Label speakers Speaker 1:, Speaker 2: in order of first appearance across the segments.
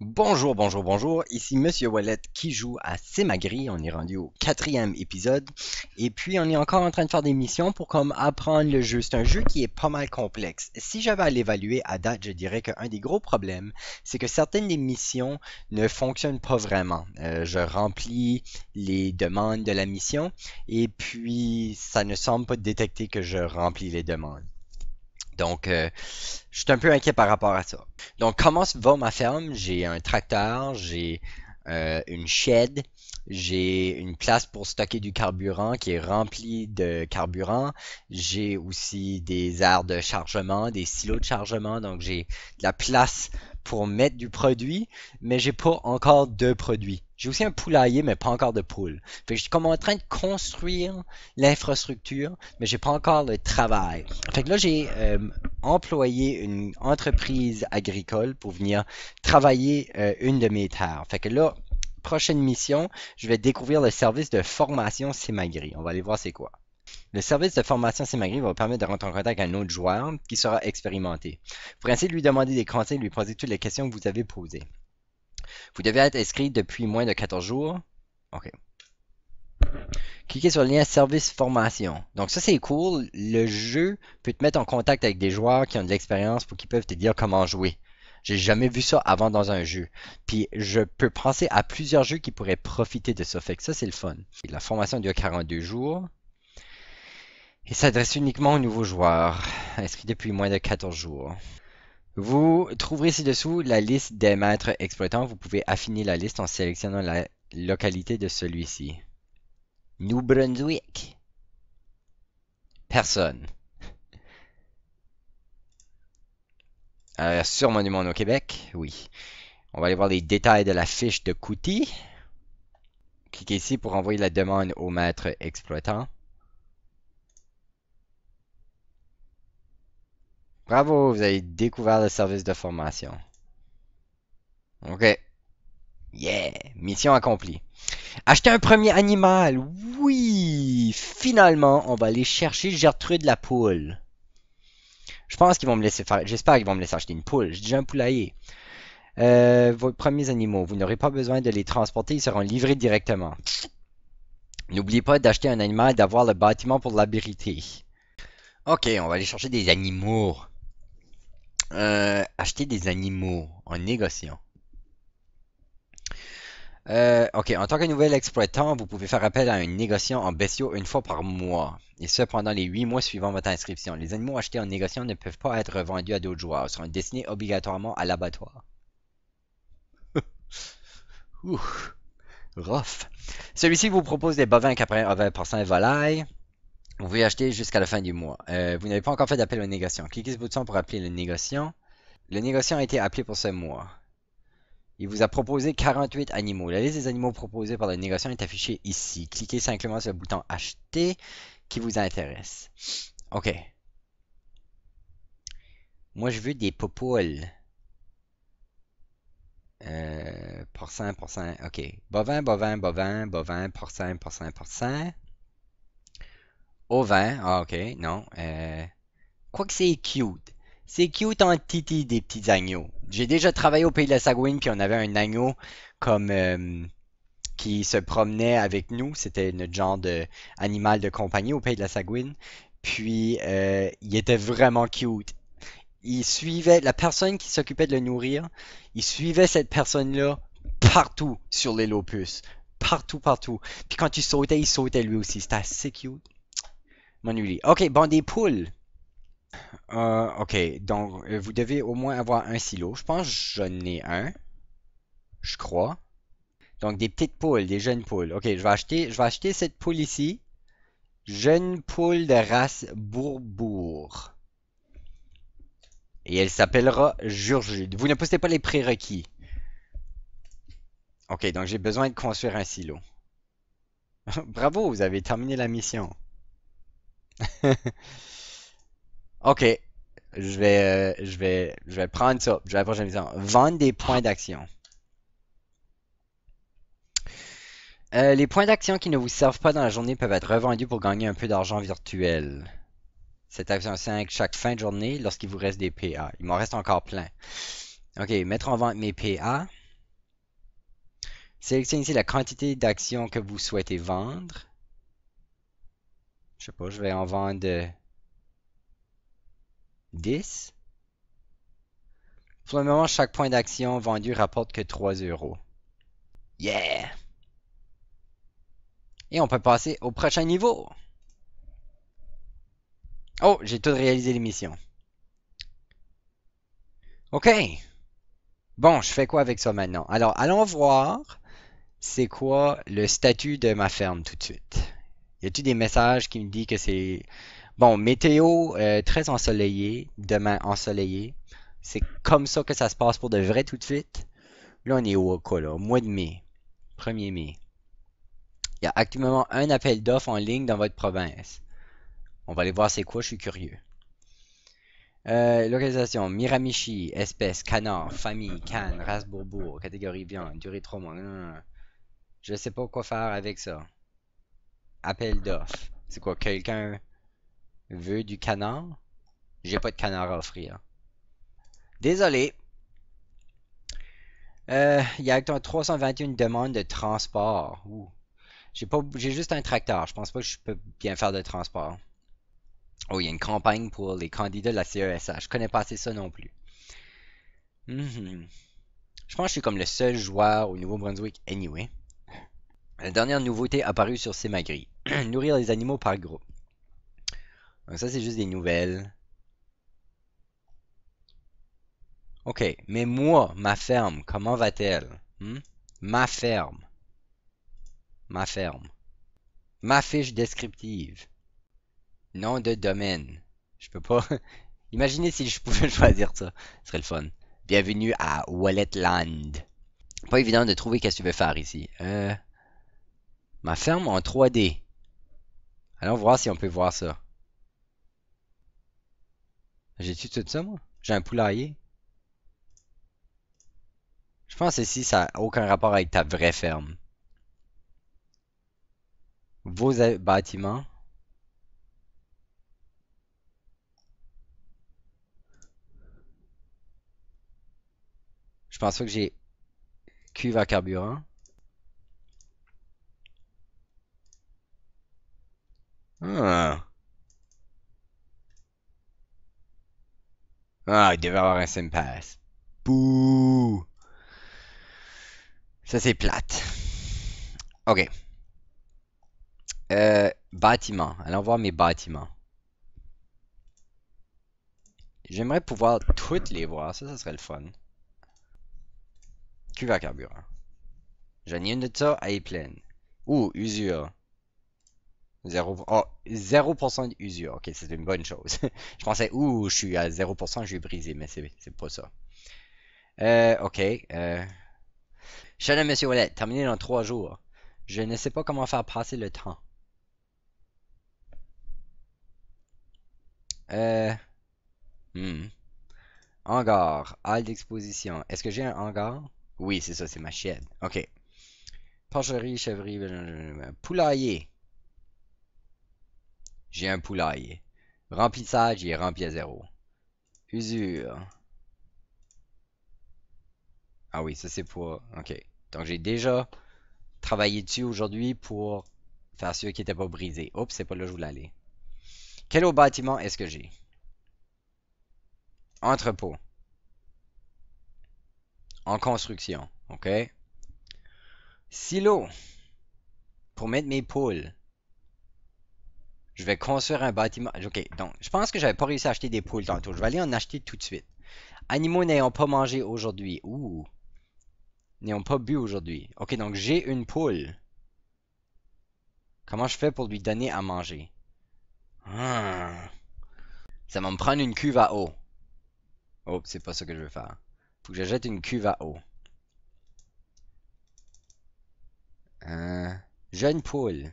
Speaker 1: Bonjour, bonjour, bonjour, ici Monsieur Wallet qui joue à Semagri, on est rendu au quatrième épisode, et puis on est encore en train de faire des missions pour comme apprendre le jeu, c'est un jeu qui est pas mal complexe. Si j'avais à l'évaluer à date, je dirais qu'un des gros problèmes, c'est que certaines des missions ne fonctionnent pas vraiment. Euh, je remplis les demandes de la mission, et puis ça ne semble pas détecter que je remplis les demandes. Donc, euh, je suis un peu inquiet par rapport à ça. Donc, comment va ma ferme? J'ai un tracteur, j'ai euh, une shed, j'ai une place pour stocker du carburant qui est remplie de carburant. J'ai aussi des aires de chargement, des silos de chargement. Donc, j'ai de la place pour mettre du produit, mais j'ai pas encore de produit. J'ai aussi un poulailler, mais pas encore de poule. Fait que je suis comme en train de construire l'infrastructure, mais j'ai pas encore le travail. Fait que là, j'ai euh, employé une entreprise agricole pour venir travailler euh, une de mes terres. Fait que là, prochaine mission, je vais découvrir le service de formation Simagri. On va aller voir c'est quoi. Le service de formation Simagri va vous permettre de rentrer en contact avec un autre joueur qui sera expérimenté. Vous pourrez ainsi lui demander des conseils et lui poser toutes les questions que vous avez posées. Vous devez être inscrit depuis moins de 14 jours. OK. Cliquez sur le lien service formation. Donc ça c'est cool. Le jeu peut te mettre en contact avec des joueurs qui ont de l'expérience pour qu'ils peuvent te dire comment jouer. J'ai jamais vu ça avant dans un jeu. Puis je peux penser à plusieurs jeux qui pourraient profiter de ça. Fait que ça c'est le fun. la formation dure 42 jours. Et s'adresse uniquement aux nouveaux joueurs, inscrits depuis moins de 14 jours. Vous trouverez ci-dessous la liste des maîtres exploitants. Vous pouvez affiner la liste en sélectionnant la localité de celui-ci. New Brunswick. Personne. Euh, sur Monument au Québec, oui. On va aller voir les détails de la fiche de Couty. Cliquez ici pour envoyer la demande au maître exploitant. Bravo, vous avez découvert le service de formation. OK. Yeah! Mission accomplie. Acheter un premier animal. Oui! Finalement, on va aller chercher Gertrude la poule. Je pense qu'ils vont me laisser faire. J'espère qu'ils vont me laisser acheter une poule. J'ai déjà un poulailler. Euh, vos premiers animaux, vous n'aurez pas besoin de les transporter, ils seront livrés directement. N'oubliez pas d'acheter un animal et d'avoir le bâtiment pour l'habiter. Ok, on va aller chercher des animaux. Euh, acheter des animaux en négociant. Euh, ok, en tant que nouvel exploitant, vous pouvez faire appel à un négociant en bestiaux une fois par mois, et ce pendant les 8 mois suivant votre inscription. Les animaux achetés en négociant ne peuvent pas être revendus à d'autres joueurs, Ils seront destinés obligatoirement à l'abattoir. Ouh, Celui-ci vous propose des bovins caprins, ovins, 20% volailles. Vous pouvez acheter jusqu'à la fin du mois. Euh, vous n'avez pas encore fait d'appel aux négociants. Cliquez sur ce bouton pour appeler le négociant. Le négociant a été appelé pour ce mois. Il vous a proposé 48 animaux. La liste des animaux proposés par le négociant est affichée ici. Cliquez simplement sur le bouton acheter qui vous intéresse. Ok. Moi, je veux des popoules. Euh, porcin, porcin, ok. Bovin, bovin, bovin, bovin, porcin, porcin, porcin vin ah ok, non. Euh... Quoi que c'est cute. C'est cute en titi des petits agneaux. J'ai déjà travaillé au pays de la Sagouine, puis on avait un agneau comme euh, qui se promenait avec nous. C'était notre genre de de compagnie au pays de la Sagouine. Puis euh, il était vraiment cute. Il suivait la personne qui s'occupait de le nourrir. Il suivait cette personne-là partout sur les lopus. Partout, partout. Puis quand il sautait, il sautait lui aussi. C'était assez cute. Manuli. Ok, bon, des poules. Euh, ok, donc euh, vous devez au moins avoir un silo. Je pense que j'en ai un. Je crois. Donc des petites poules, des jeunes poules. Ok, je vais acheter, je vais acheter cette poule ici. Jeune poule de race Bourbourg. Et elle s'appellera Jurjude. Vous ne postez pas les prérequis. Ok, donc j'ai besoin de construire un silo. Bravo, vous avez terminé la mission. ok. Je vais, euh, je, vais, je vais prendre ça. Je vais Vendre des points d'action. Euh, les points d'action qui ne vous servent pas dans la journée peuvent être revendus pour gagner un peu d'argent virtuel. Cette action 5 chaque fin de journée lorsqu'il vous reste des PA. Il m'en reste encore plein. Ok, mettre en vente mes PA. Sélectionnez ici la quantité d'actions que vous souhaitez vendre. Je sais pas, je vais en vendre 10. Euh, Pour le moment, chaque point d'action vendu rapporte que 3 euros. Yeah! Et on peut passer au prochain niveau. Oh, j'ai tout réalisé l'émission. OK. Bon, je fais quoi avec ça maintenant? Alors, allons voir c'est quoi le statut de ma ferme tout de suite. Y a-t-il des messages qui me disent que c'est. Bon, météo euh, très ensoleillé, demain ensoleillé. C'est comme ça que ça se passe pour de vrai tout de suite. Là, on est au quoi, mois de mai. 1er mai. Il y a actuellement un appel d'offres en ligne dans votre province. On va aller voir c'est quoi, je suis curieux. Euh, localisation, Miramichi, espèce, canard, famille, canne, race catégorie viande, durée trop mois. Je sais pas quoi faire avec ça appel d'offres. C'est quoi, quelqu'un veut du canard? J'ai pas de canard à offrir. Désolé. Euh, il y a 321 demandes de transport. J'ai pas, j'ai juste un tracteur. Je pense pas que je peux bien faire de transport. Oh, il y a une campagne pour les candidats de la CESA. Je connais pas assez ça non plus. Mhm. Je pense que je suis comme le seul joueur au Nouveau-Brunswick anyway. La dernière nouveauté apparue sur magris. Nourrir les animaux par gros. Donc ça, c'est juste des nouvelles. Ok, mais moi, ma ferme, comment va-t-elle hmm? Ma ferme. Ma ferme. Ma fiche descriptive. Nom de domaine. Je peux pas... Imaginez si je pouvais choisir ça. Ce serait le fun. Bienvenue à Walletland. Pas évident de trouver qu'est-ce que tu veux faire ici. Euh... Ma ferme en 3D. Allons voir si on peut voir ça. J'ai-tu tout ça, moi? J'ai un poulailler. Je pense ici, ça n'a aucun rapport avec ta vraie ferme. Vos bâtiments. Je pense pas que j'ai cuve à carburant. Ah. Ah, il devait avoir un sim pass. Bouh. Ça, c'est plate. Ok. Euh, bâtiment. Allons voir mes bâtiments. J'aimerais pouvoir toutes les voir. Ça, ça serait le fun. Cuve carburant. J'en ai une de ça, à Ouh, usure. 0%, oh, 0 d'usure. Ok, c'est une bonne chose. je pensais, ouh, je suis à 0%, je vais brisé, mais c'est pas ça. Euh, ok. Euh... monsieur Wallet, terminé dans 3 jours. Je ne sais pas comment faire passer le temps. Euh. Hmm. Hangar, hall d'exposition. Est-ce que j'ai un hangar? Oui, c'est ça, c'est ma chienne. Ok. Porcherie, chèvrerie, poulailler. J'ai un poulailler. Remplissage, il est rempli à zéro. Usure. Ah oui, ça c'est pour... Ok. Donc j'ai déjà travaillé dessus aujourd'hui pour faire ceux qui n'était pas brisé. Oups, c'est pas là où je voulais aller. Quel autre bâtiment est-ce que j'ai? Entrepôt. En construction. OK? Silo. Pour mettre mes poules. Je vais construire un bâtiment. Ok, donc, je pense que j'avais pas réussi à acheter des poules tantôt. Je vais aller en acheter tout de suite. Animaux n'ayant pas mangé aujourd'hui. Ouh. N'ayant pas bu aujourd'hui. Ok, donc j'ai une poule. Comment je fais pour lui donner à manger? Ah. Ça va me prendre une cuve à eau. Oh, c'est pas ça que je veux faire. Faut que je jette une cuve à eau. Euh, jeune poule.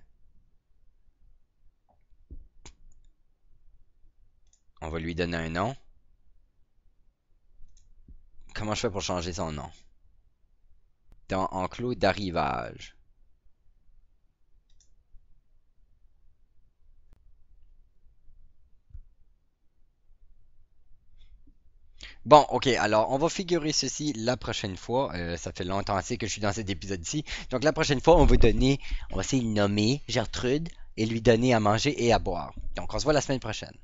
Speaker 1: On va lui donner un nom. Comment je fais pour changer son nom? Dans enclos d'arrivage. Bon, ok, alors on va figurer ceci la prochaine fois. Euh, ça fait longtemps assez que je suis dans cet épisode-ci. Donc la prochaine fois, on va donner, on va essayer de nommer Gertrude et lui donner à manger et à boire. Donc on se voit la semaine prochaine.